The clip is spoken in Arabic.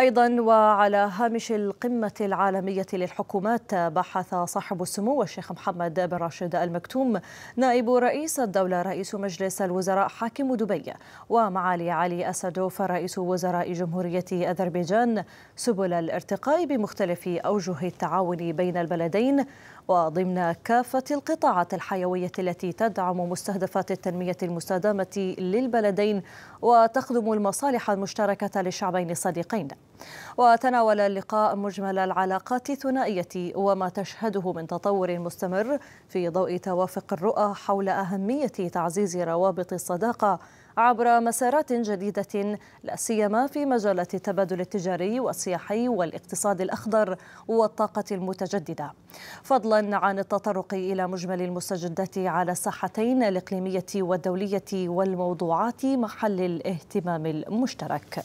أيضا وعلى هامش القمة العالمية للحكومات بحث صاحب السمو الشيخ محمد بن راشد المكتوم نائب رئيس الدولة رئيس مجلس الوزراء حاكم دبي ومعالي علي أسدوف رئيس وزراء جمهورية أذربيجان سبل الارتقاء بمختلف أوجه التعاون بين البلدين وضمن كافة القطاعات الحيوية التي تدعم مستهدفات التنمية المستدامة للبلدين وتخدم المصالح المشتركة للشعبين الصديقين وتناول اللقاء مجمل العلاقات الثنائية وما تشهده من تطور مستمر في ضوء توافق الرؤى حول أهمية تعزيز روابط الصداقة عبر مسارات جديدة لا سيما في مجالات التبادل التجاري والسياحي والاقتصاد الأخضر والطاقة المتجددة فضلا عن التطرق إلى مجمل المستجدات على الساحتين الإقليمية والدولية والموضوعات محل الاهتمام المشترك